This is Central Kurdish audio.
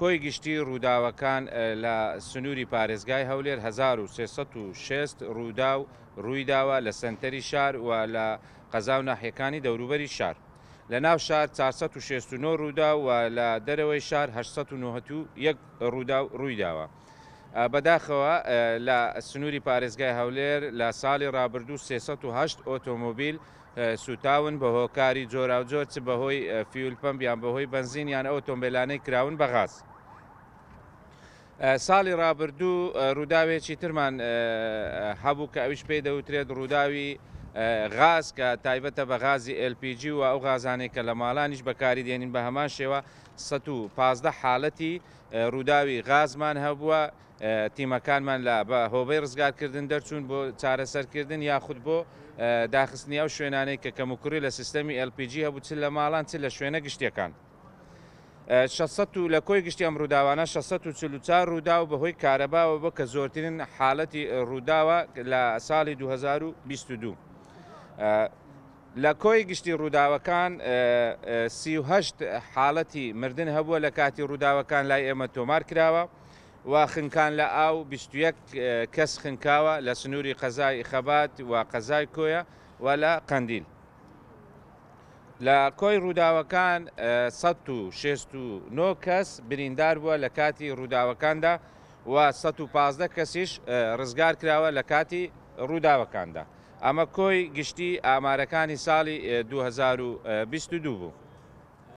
کۆی گشتی ڕووداوەکان لە سنووری پارێزگای هەولێر 1360 ڕوودا و ڕوویداوە لە سنتەری شار و لە قەزاو ناحیەکانی دەوروبەری شار لە ناو شار 469 ڕوودا و لە دەرەوەی شار 1970 ڕوودا ڕوویداوە. بەداخەوە لە سنووری پارێزگای هەولێر لە ساڵی ڕابردوو 308 ئۆتۆمۆبیل سوتاون بە هۆکاری جۆرا و جۆرچ بەهۆی فیلپەمبیان بەهۆی بنزین یان ئۆتۆمبیلانەی کراون بەغاز. ساڵی ڕابردوو ڕووداوێکی ترمان هەبوو کە ئەویش پێی دەوترێت ڕووداوی غاز کە تایبەتە بە غازی LPG و ئەو غازانێک کە لە ماڵانیش بەکاری دێنین بە هەمان شێوە 115 حالەتی ڕووداوی غازمان هەبووە تیمەکانمان لە بە هۆبەی ڕزگارکردن دەرچوون بۆ چارەسەرکردن یاخود بۆ داخستنی ئەو شوێنانەی کە کەمکوری لە سیستەمی LPG هەبوو چ لە ماڵان چ لە شوێنە گشتەکان. لە کۆی گشتی ئەم ڕووداوانە 1644 ڕوودا و بەهۆی کارەباوە بۆ کە زۆرترین حالەتی ڕووداوە لە ساڵی 2022. لە کۆی گشتی ڕووداوەکان سیهشت حاڵەتی مردن هەبووە لە کاتی ڕووداوەکان لای ئێمە تۆمار کراوە و خنکان لە ئاو 21 کەس خنکاوە لە سنووری قەزای خەبات و قەزای کۆیە و لە قندیل. لە کۆی ڕووداوەکان 1609 کەس بریندار بووە لە کاتی ڕووداوەکاندا و 115 کەسیش ڕزگار کراوە لە کاتی ڕووداوەکاندا. ئەمە کۆی گشتی ئامارەکانی ساڵی 2022 بوو.